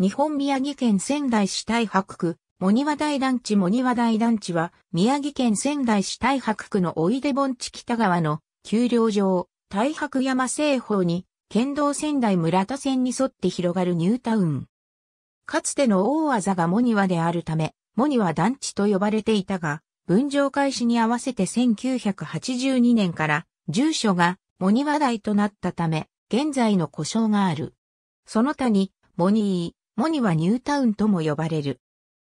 日本宮城県仙台市太白区、モニワ大団地モニワ大団地は、宮城県仙台市太白区のおいで盆地北側の、丘陵上、太白山西方に、県道仙台村田線に沿って広がるニュータウン。かつての大技がモニワであるため、モニワ団地と呼ばれていたが、分譲開始に合わせて1982年から住所がモニワ台となったため、現在の故障がある。その他に、モニモニはニュータウンとも呼ばれる。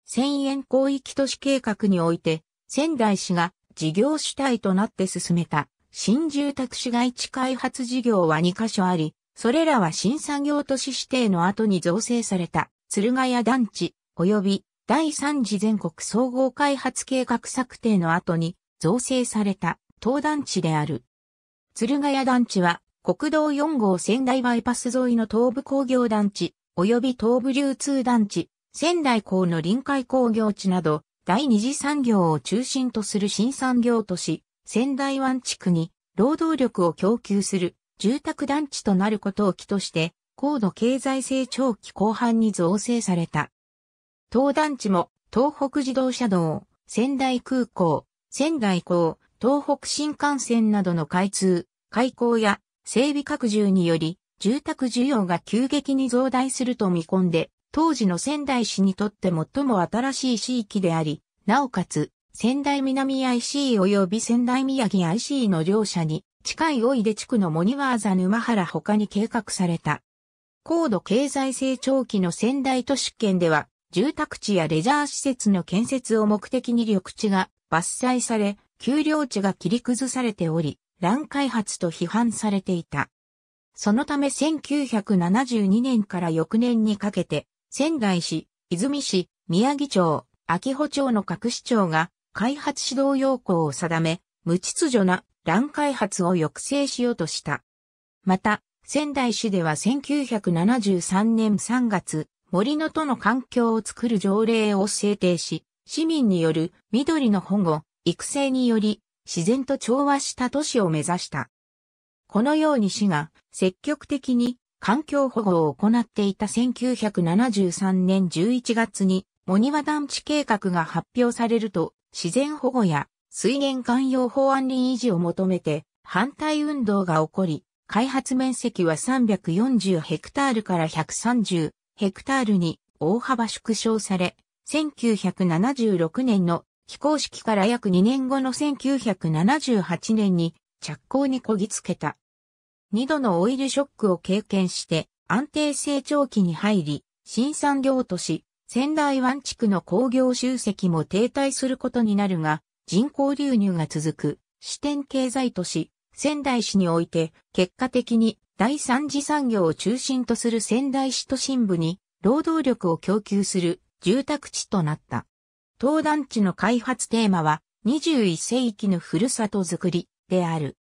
千円広域都市計画において、仙台市が事業主体となって進めた新住宅市街地開発事業は2カ所あり、それらは新産業都市指定の後に造成された鶴ヶ谷団地及び第3次全国総合開発計画策定の後に造成された東団地である。鶴ヶ谷団地は国道4号仙台バイパス沿いの東部工業団地及び東部流通団地、仙台港の臨海工業地など、第二次産業を中心とする新産業都市、仙台湾地区に労働力を供給する住宅団地となることを期として、高度経済成長期後半に造成された。東団地も東北自動車道、仙台空港、仙台港、東北新幹線などの開通、開港や整備拡充により、住宅需要が急激に増大すると見込んで、当時の仙台市にとって最も新しい地域であり、なおかつ、仙台南 IC 及び仙台宮城 IC の両社に、近いおいで地区のモニワーザ沼原他に計画された。高度経済成長期の仙台都市圏では、住宅地やレジャー施設の建設を目的に緑地が伐採され、丘陵地が切り崩されており、乱開発と批判されていた。そのため1972年から翌年にかけて、仙台市、泉市、宮城町、秋穂町の各市長が開発指導要項を定め、無秩序な乱開発を抑制しようとした。また、仙台市では1973年3月、森の都の環境を作る条例を制定し、市民による緑の保護、育成により、自然と調和した都市を目指した。このように市が積極的に環境保護を行っていた1973年11月に、モニワ団地計画が発表されると、自然保護や水源寛容法案林維持を求めて、反対運動が起こり、開発面積は340ヘクタールから130ヘクタールに大幅縮小され、1976年の非公式から約2年後の1978年に着工にこぎつけた。二度のオイルショックを経験して安定成長期に入り、新産業都市、仙台湾地区の工業集積も停滞することになるが、人口流入が続く支店経済都市、仙台市において、結果的に第三次産業を中心とする仙台市都心部に労働力を供給する住宅地となった。東団地の開発テーマは21世紀のふるさとづくり、である。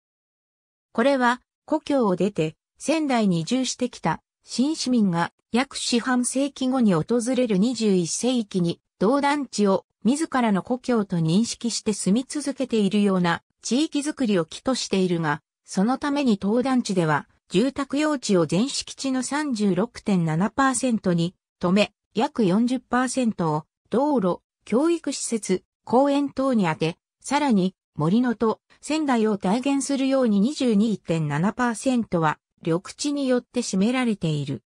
これは、故郷を出て、仙台に移住してきた、新市民が約四半世紀後に訪れる21世紀に、同団地を自らの故郷と認識して住み続けているような地域づくりを起としているが、そのために登壇地では、住宅用地を全敷地の36.7%に止め、約40%を道路、教育施設、公園等に当て、さらに森のと仙台を体現するように22.7%は緑地によって占められている。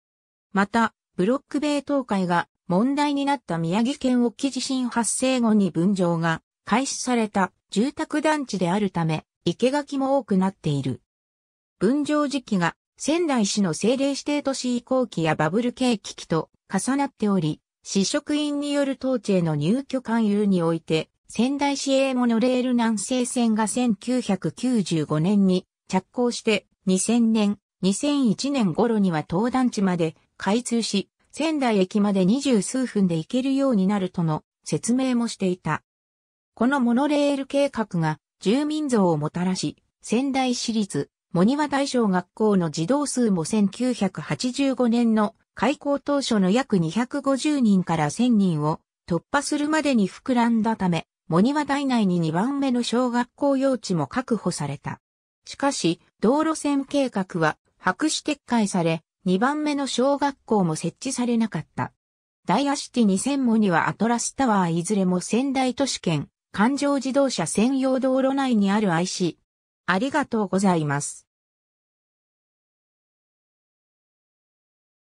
また、ブロック米東海が問題になった宮城県沖地震発生後に分譲が開始された住宅団地であるため、生垣も多くなっている。分譲時期が仙台市の政令指定都市移行期やバブル景気期と重なっており、市職員による統治への入居勧誘において、仙台市営モノレール南西線が1995年に着工して2000年、2001年頃には東団地まで開通し、仙台駅まで二十数分で行けるようになるとの説明もしていた。このモノレール計画が住民増をもたらし、仙台市立モニワ大小学校の児童数も1985年の開校当初の約250人から1000人を突破するまでに膨らんだため、モニ台内に2番目の小学校用地も確保された。しかし、道路線計画は白紙撤回され、2番目の小学校も設置されなかった。ダイアシティ2000もにはアトラスタワーいずれも仙台都市圏、環状自動車専用道路内にある IC。ありがとうございます。